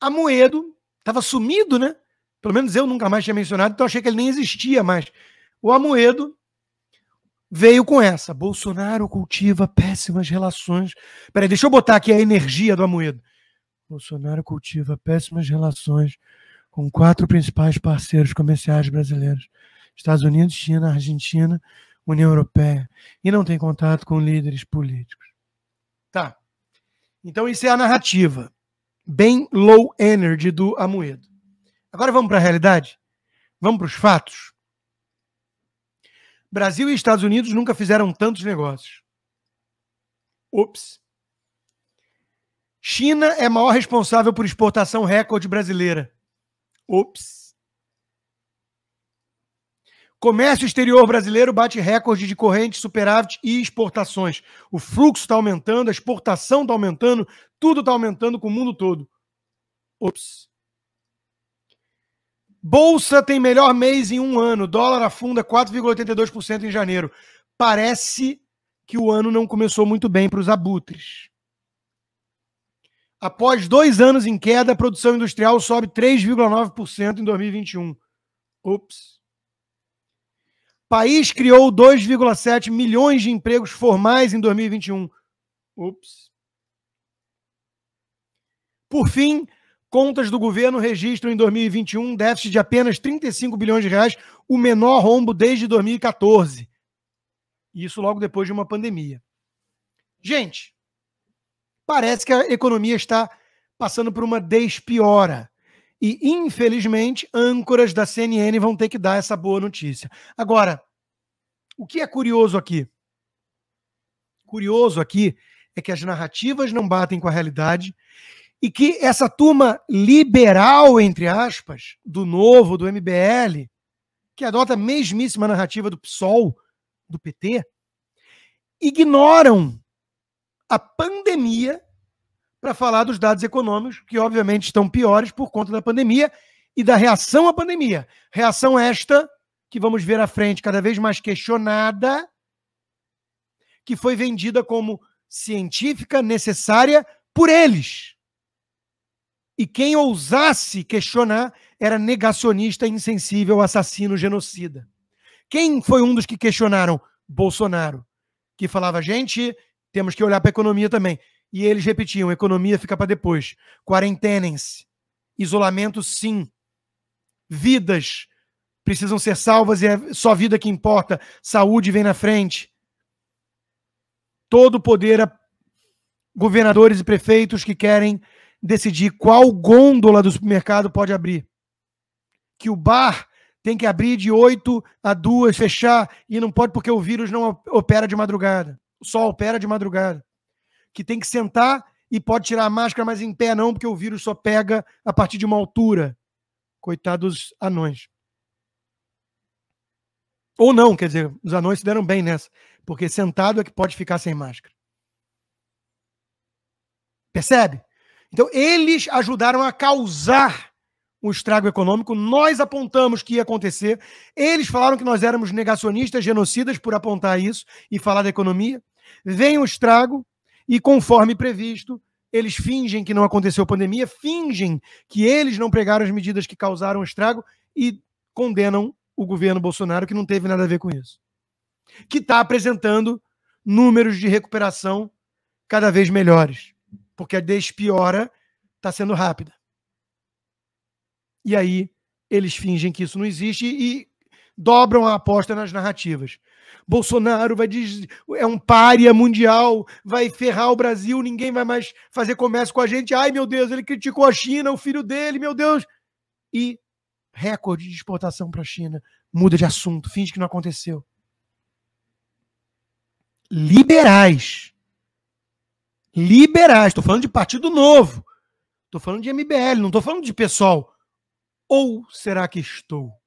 Amoedo estava sumido, né? Pelo menos eu nunca mais tinha mencionado, então achei que ele nem existia mais. O Amoedo veio com essa. Bolsonaro cultiva péssimas relações. Peraí, deixa eu botar aqui a energia do Amoedo. Bolsonaro cultiva péssimas relações com quatro principais parceiros comerciais brasileiros: Estados Unidos, China, Argentina, União Europeia. E não tem contato com líderes políticos. Tá. Então, isso é a narrativa bem low energy do Amoedo. Agora vamos para a realidade? Vamos para os fatos? Brasil e Estados Unidos nunca fizeram tantos negócios. Ops. China é maior responsável por exportação recorde brasileira. Ops. Comércio exterior brasileiro bate recorde de corrente, superávit e exportações. O fluxo está aumentando, a exportação está aumentando, tudo está aumentando com o mundo todo. Ops. Bolsa tem melhor mês em um ano. Dólar afunda 4,82% em janeiro. Parece que o ano não começou muito bem para os abutres. Após dois anos em queda, a produção industrial sobe 3,9% em 2021. Ops. País criou 2,7 milhões de empregos formais em 2021. Ups. Por fim, contas do governo registram em 2021 um déficit de apenas 35 bilhões de reais, o menor rombo desde 2014. Isso logo depois de uma pandemia. Gente, parece que a economia está passando por uma despiora. E, infelizmente, âncoras da CNN vão ter que dar essa boa notícia. Agora, o que é curioso aqui? Curioso aqui é que as narrativas não batem com a realidade e que essa turma liberal, entre aspas, do novo, do MBL, que adota a mesmíssima narrativa do PSOL, do PT, ignoram a pandemia para falar dos dados econômicos, que obviamente estão piores por conta da pandemia e da reação à pandemia. Reação esta que vamos ver à frente cada vez mais questionada, que foi vendida como científica, necessária por eles. E quem ousasse questionar era negacionista, insensível, assassino, genocida. Quem foi um dos que questionaram? Bolsonaro, que falava: gente, temos que olhar para a economia também. E eles repetiam: economia fica para depois. Quarentenem-se. Isolamento, sim. Vidas precisam ser salvas e é só vida que importa. Saúde vem na frente. Todo poder a governadores e prefeitos que querem decidir qual gôndola do supermercado pode abrir. Que o bar tem que abrir de 8 a 2, fechar, e não pode porque o vírus não opera de madrugada. Só opera de madrugada que tem que sentar e pode tirar a máscara, mas em pé não, porque o vírus só pega a partir de uma altura. Coitados anões. Ou não, quer dizer, os anões se deram bem nessa, porque sentado é que pode ficar sem máscara. Percebe? Então, eles ajudaram a causar o estrago econômico, nós apontamos que ia acontecer, eles falaram que nós éramos negacionistas, genocidas por apontar isso e falar da economia. Vem o estrago, e, conforme previsto, eles fingem que não aconteceu pandemia, fingem que eles não pregaram as medidas que causaram estrago e condenam o governo Bolsonaro, que não teve nada a ver com isso. Que está apresentando números de recuperação cada vez melhores, porque a despiora está sendo rápida. E aí eles fingem que isso não existe e dobram a aposta nas narrativas. Bolsonaro vai diz, é um pária mundial, vai ferrar o Brasil, ninguém vai mais fazer comércio com a gente. Ai, meu Deus, ele criticou a China, o filho dele, meu Deus. E recorde de exportação para a China, muda de assunto, finge que não aconteceu. Liberais. Liberais, estou falando de Partido Novo. Estou falando de MBL, não estou falando de pessoal. Ou será que estou?